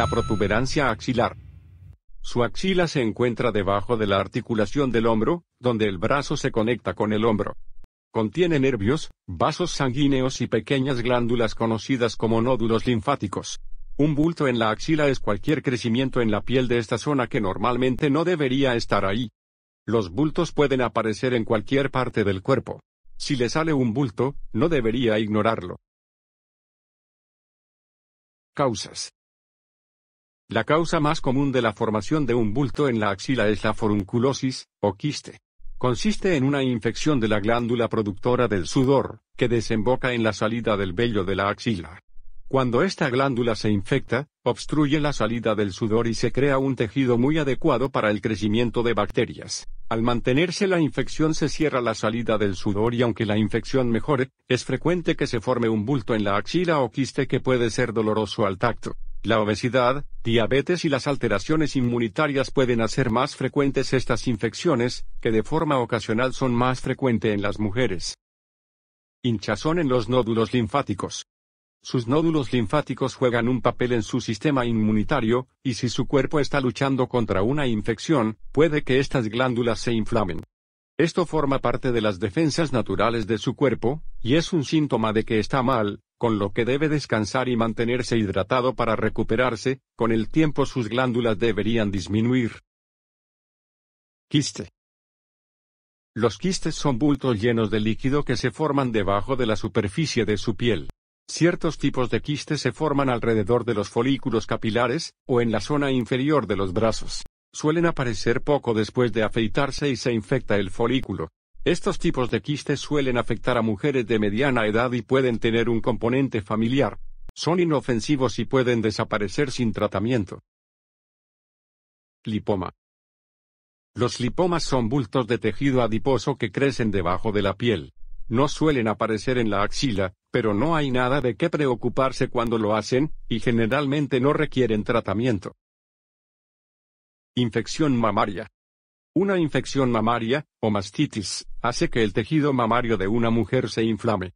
la protuberancia axilar. Su axila se encuentra debajo de la articulación del hombro, donde el brazo se conecta con el hombro. Contiene nervios, vasos sanguíneos y pequeñas glándulas conocidas como nódulos linfáticos. Un bulto en la axila es cualquier crecimiento en la piel de esta zona que normalmente no debería estar ahí. Los bultos pueden aparecer en cualquier parte del cuerpo. Si le sale un bulto, no debería ignorarlo. Causas. La causa más común de la formación de un bulto en la axila es la forunculosis, o quiste. Consiste en una infección de la glándula productora del sudor, que desemboca en la salida del vello de la axila. Cuando esta glándula se infecta, obstruye la salida del sudor y se crea un tejido muy adecuado para el crecimiento de bacterias. Al mantenerse la infección se cierra la salida del sudor y aunque la infección mejore, es frecuente que se forme un bulto en la axila o quiste que puede ser doloroso al tacto. La obesidad, diabetes y las alteraciones inmunitarias pueden hacer más frecuentes estas infecciones, que de forma ocasional son más frecuentes en las mujeres. Hinchazón en los nódulos linfáticos. Sus nódulos linfáticos juegan un papel en su sistema inmunitario, y si su cuerpo está luchando contra una infección, puede que estas glándulas se inflamen. Esto forma parte de las defensas naturales de su cuerpo, y es un síntoma de que está mal, con lo que debe descansar y mantenerse hidratado para recuperarse, con el tiempo sus glándulas deberían disminuir. Quiste. Los quistes son bultos llenos de líquido que se forman debajo de la superficie de su piel. Ciertos tipos de quistes se forman alrededor de los folículos capilares, o en la zona inferior de los brazos. Suelen aparecer poco después de afeitarse y se infecta el folículo, estos tipos de quistes suelen afectar a mujeres de mediana edad y pueden tener un componente familiar. Son inofensivos y pueden desaparecer sin tratamiento. Lipoma. Los lipomas son bultos de tejido adiposo que crecen debajo de la piel. No suelen aparecer en la axila, pero no hay nada de qué preocuparse cuando lo hacen, y generalmente no requieren tratamiento. Infección mamaria. Una infección mamaria, o mastitis, hace que el tejido mamario de una mujer se inflame.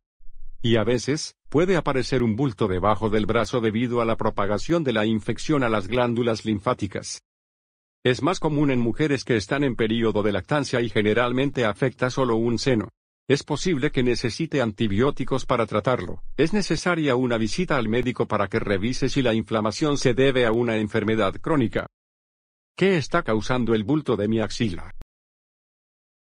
Y a veces, puede aparecer un bulto debajo del brazo debido a la propagación de la infección a las glándulas linfáticas. Es más común en mujeres que están en periodo de lactancia y generalmente afecta solo un seno. Es posible que necesite antibióticos para tratarlo. Es necesaria una visita al médico para que revise si la inflamación se debe a una enfermedad crónica, ¿Qué está causando el bulto de mi axila?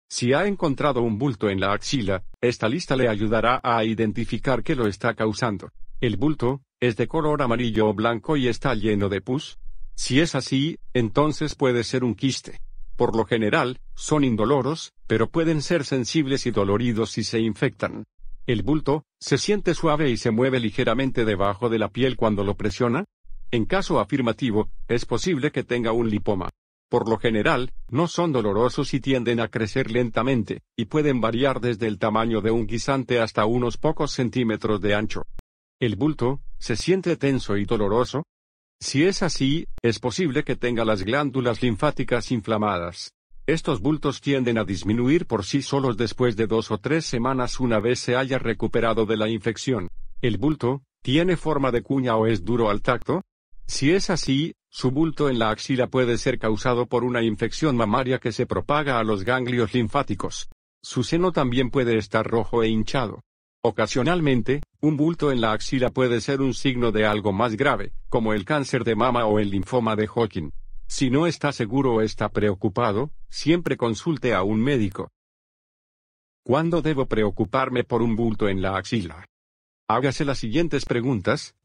Si ha encontrado un bulto en la axila, esta lista le ayudará a identificar qué lo está causando. El bulto, es de color amarillo o blanco y está lleno de pus. Si es así, entonces puede ser un quiste. Por lo general, son indoloros, pero pueden ser sensibles y doloridos si se infectan. El bulto, se siente suave y se mueve ligeramente debajo de la piel cuando lo presiona. En caso afirmativo, es posible que tenga un lipoma. Por lo general, no son dolorosos y tienden a crecer lentamente, y pueden variar desde el tamaño de un guisante hasta unos pocos centímetros de ancho. ¿El bulto se siente tenso y doloroso? Si es así, es posible que tenga las glándulas linfáticas inflamadas. Estos bultos tienden a disminuir por sí solos después de dos o tres semanas una vez se haya recuperado de la infección. El bulto, ¿tiene forma de cuña o es duro al tacto? Si es así, su bulto en la axila puede ser causado por una infección mamaria que se propaga a los ganglios linfáticos. Su seno también puede estar rojo e hinchado. Ocasionalmente, un bulto en la axila puede ser un signo de algo más grave, como el cáncer de mama o el linfoma de Hawking. Si no está seguro o está preocupado, siempre consulte a un médico. ¿Cuándo debo preocuparme por un bulto en la axila? Hágase las siguientes preguntas,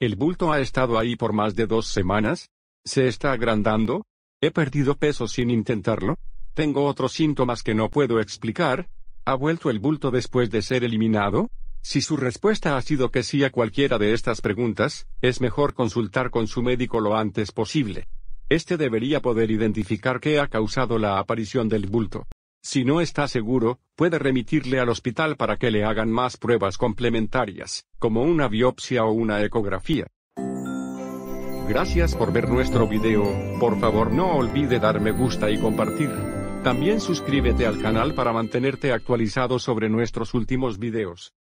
¿El bulto ha estado ahí por más de dos semanas? ¿Se está agrandando? ¿He perdido peso sin intentarlo? ¿Tengo otros síntomas que no puedo explicar? ¿Ha vuelto el bulto después de ser eliminado? Si su respuesta ha sido que sí a cualquiera de estas preguntas, es mejor consultar con su médico lo antes posible. Este debería poder identificar qué ha causado la aparición del bulto. Si no está seguro, puede remitirle al hospital para que le hagan más pruebas complementarias, como una biopsia o una ecografía. Gracias por ver nuestro video, por favor no olvide dar me gusta y compartir. También suscríbete al canal para mantenerte actualizado sobre nuestros últimos videos.